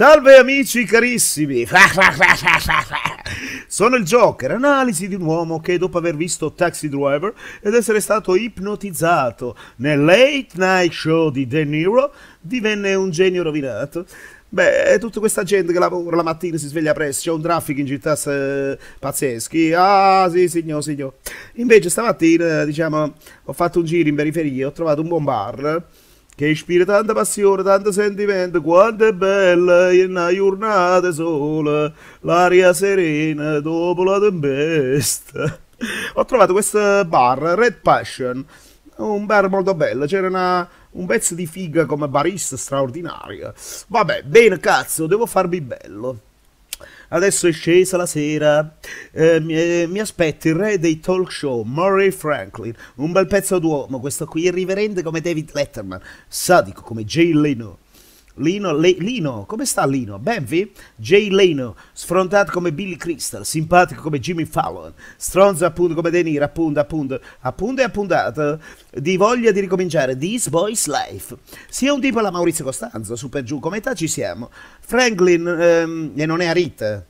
Salve amici carissimi! Sono il Joker, analisi di un uomo che dopo aver visto Taxi Driver ed essere stato ipnotizzato nel late night show di De Niro divenne un genio rovinato. Beh, tutta questa gente che lavora la mattina si sveglia presto, c'è un traffico in città eh, pazzeschi. Ah, sì, signor, signor. Invece stamattina, diciamo, ho fatto un giro in periferia, ho trovato un buon bar che ispira tanta passione, tanto sentimento, quanto è bella in una giornata sola, l'aria serena dopo la tempesta. Ho trovato questo bar, Red Passion, un bar molto bello, c'era una, un pezzo di figa come barista straordinario. Vabbè, bene cazzo, devo farvi bello. Adesso è scesa la sera. Eh, mi, eh, mi aspetto il re dei talk show, Murray Franklin. Un bel pezzo d'uomo, questo qui irriverente come David Letterman, sadico come Jay Leno. Lino, Le, Lino, come sta Lino? Benvi? Jay Leno, sfrontato come Billy Crystal, simpatico come Jimmy Fallon, stronzo appunto come De Niro, appunto, appunto, appunto e appuntato, di voglia di ricominciare, this boy's life. Sia un tipo alla Maurizio Costanzo, super giù, come età ci siamo. Franklin, ehm, e non è Arita,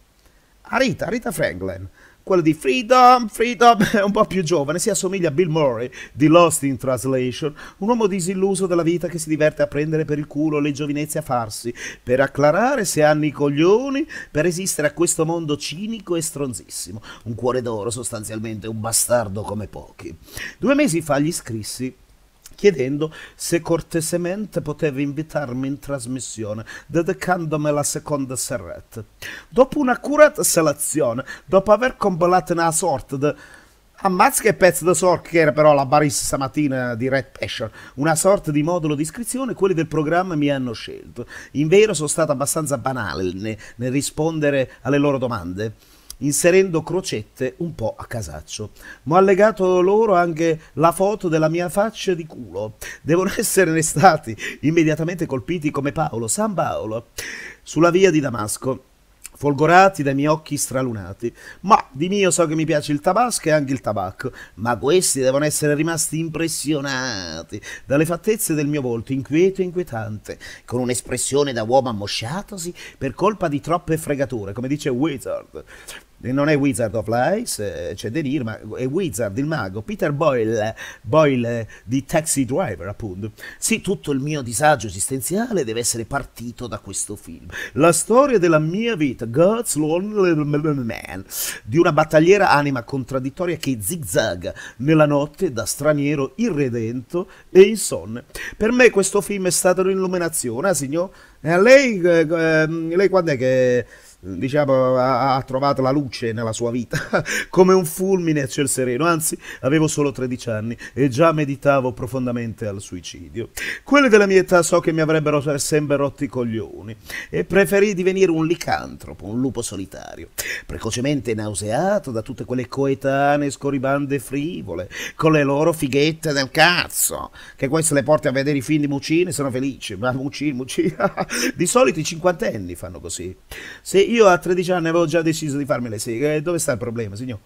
Arita, Arita Franklin. Quello di Freedom, Freedom è un po' più giovane, si assomiglia a Bill Murray di Lost in Translation, un uomo disilluso della vita che si diverte a prendere per il culo le giovinezze a farsi, per acclarare se hanno i coglioni, per resistere a questo mondo cinico e stronzissimo. Un cuore d'oro sostanzialmente, un bastardo come pochi. Due mesi fa gli scrissi chiedendo se cortesemente poteva invitarmi in trasmissione, dedicandomi la seconda serretta. Dopo un'accurata selezione, dopo aver comballato una sorta di... Ammazza che pezzo da sorte che era però la barista stamattina di Red Passion, una sorta di modulo di iscrizione, quelli del programma mi hanno scelto. In vero sono stato abbastanza banale nel rispondere alle loro domande inserendo crocette un po' a casaccio. Ma ho allegato loro anche la foto della mia faccia di culo. Devono essere stati immediatamente colpiti come Paolo, San Paolo, sulla via di Damasco folgorati dai miei occhi stralunati. Ma di mio so che mi piace il tabasco e anche il tabacco, ma questi devono essere rimasti impressionati dalle fattezze del mio volto inquieto e inquietante, con un'espressione da uomo ammosciatosi per colpa di troppe fregature, come dice Wizard non è Wizard of Lies, eh, c'è da dire, ma è Wizard, il mago, Peter Boyle, Boyle eh, di Taxi Driver, appunto. Sì, tutto il mio disagio esistenziale deve essere partito da questo film. La storia della mia vita, God's Lonely Man, di una battagliera anima contraddittoria che zigzaga nella notte da straniero irredento e insonne. Per me questo film è stato un'illuminazione, ah, signor? Eh, lei, eh, ehm, lei quando è che diciamo, ha, ha, trovato la luce nella sua vita come un fulmine a ciel sereno. Anzi, avevo solo 13 anni e già meditavo profondamente al suicidio. Quelli della mia età so che mi avrebbero sempre rotti i coglioni e preferì divenire un licantropo, un lupo solitario, precocemente nauseato da tutte quelle coetanee scorribande frivole, con le loro fighette del cazzo, che poi le porti a vedere i film di e sono felici, ma Mucini, Mucini, di solito i cinquantenni fanno così. Se io a 13 anni avevo già deciso di farmi le seghe. Eh, dove sta il problema, signor?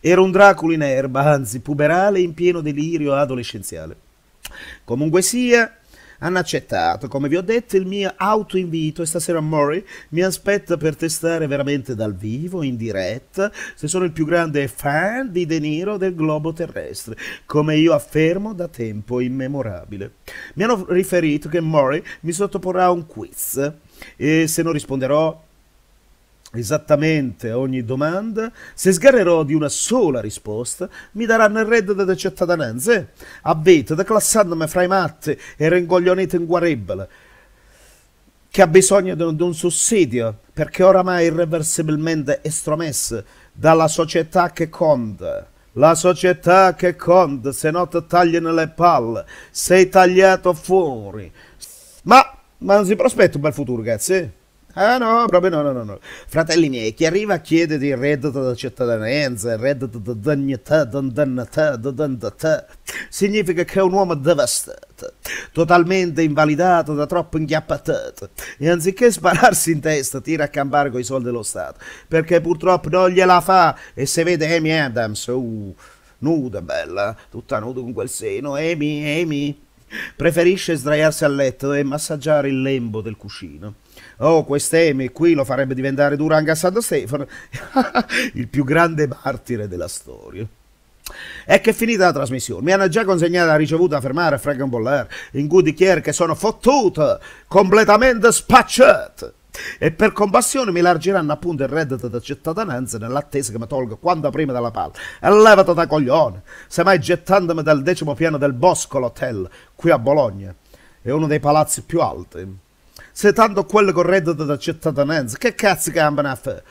Ero un Dracula in erba, anzi puberale in pieno delirio adolescenziale. Comunque sia, hanno accettato. Come vi ho detto, il mio autoinvito e stasera Mori mi aspetta per testare veramente dal vivo, in diretta, se sono il più grande fan di De Niro del globo terrestre, come io affermo da tempo immemorabile. Mi hanno riferito che Mori mi sottoporrà a un quiz e se non risponderò esattamente ogni domanda, se sgarrerò di una sola risposta, mi daranno il reddito di cittadinanza. Avete declassandomi fra i matti e in inguaribile, che ha bisogno di un sussidio, perché oramai irreversibilmente estromesso dalla società che conta. La società che conta, se no ti tagliano le palle, sei tagliato fuori. Ma, ma non si prospetta un bel futuro, ragazzi. Ah no, proprio no, no, no, no. Fratelli miei, chi arriva chiede il reddito da cittadinanza, il reddito da dignità, da dannità, da dannità, significa che è un uomo devastato, totalmente invalidato da troppo inghiappattato, e anziché spararsi in testa tira a campare con i soldi dello Stato, perché purtroppo non gliela fa, e se vede Amy Adams, uh, nuda bella, tutta nuda con quel seno, Amy, Amy, preferisce sdraiarsi a letto e massaggiare il lembo del cuscino Oh, quest'Emi qui lo farebbe diventare dura anche a Santo Stefano, il più grande martire della storia. E che è finita la trasmissione. Mi hanno già consegnato la ricevuta a fermare a Frank Boller, in cui dichiaro che sono fottuto, completamente spacciato. E per compassione mi largeranno appunto il reddito da cittadinanza nell'attesa che mi tolga quanto prima dalla palla. E levata da coglione, semmai gettandomi dal decimo piano del Bosco l'hotel, qui a Bologna. È uno dei palazzi più alti. Se tanto quello con reddito da cittadinanza, che cazzo campano a fare?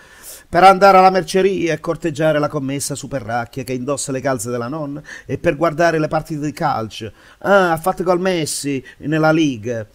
per andare alla merceria e corteggiare la commessa superracchia che indossa le calze della nonna e per guardare le partite di calcio. Ah, ha fatto col Messi nella Liga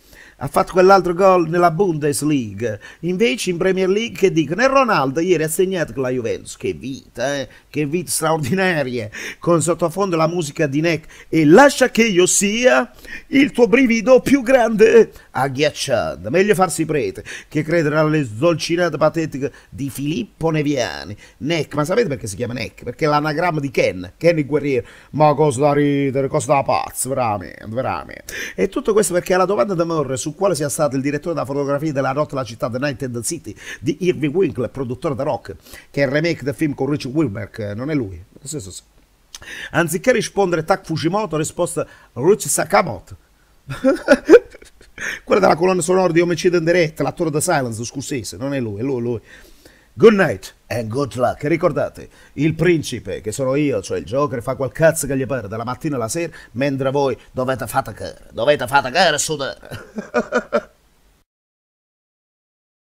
ha fatto quell'altro gol nella Bundesliga. Invece in Premier League che dicono, e Ronaldo ieri ha segnato con la Juventus, che vita, eh? che vita straordinaria, con sottofondo la musica di Neck e lascia che io sia il tuo brivido più grande, agghiacciante. Meglio farsi prete che credere alle zolcinate patetiche di Filippo Neviani. Neck, ma sapete perché si chiama Neck? Perché è l'anagramma di Ken, Ken il guerriero. Ma cosa da ridere, cosa da pazzo, veramente, veramente. E tutto questo perché alla domanda da Morre su quale sia stato il direttore della fotografia della notte La città The Night and the City di Irving Winkler, produttore da rock, che è il remake del film con Richie Wilberg, eh, non è lui. Sì, sì, sì. Anziché rispondere Tak Fujimoto, risposta Ruchi Sakamoto. Quella della colonna sonora di Omicide in diretta, l'attore The Silence, scusese, non è lui, è lui, lui. Good night and good luck. ricordate, il principe, che sono io, cioè il Joker, fa quel cazzo che gli pare dalla mattina alla sera, mentre voi dovete faticare, dovete faticare e sudare.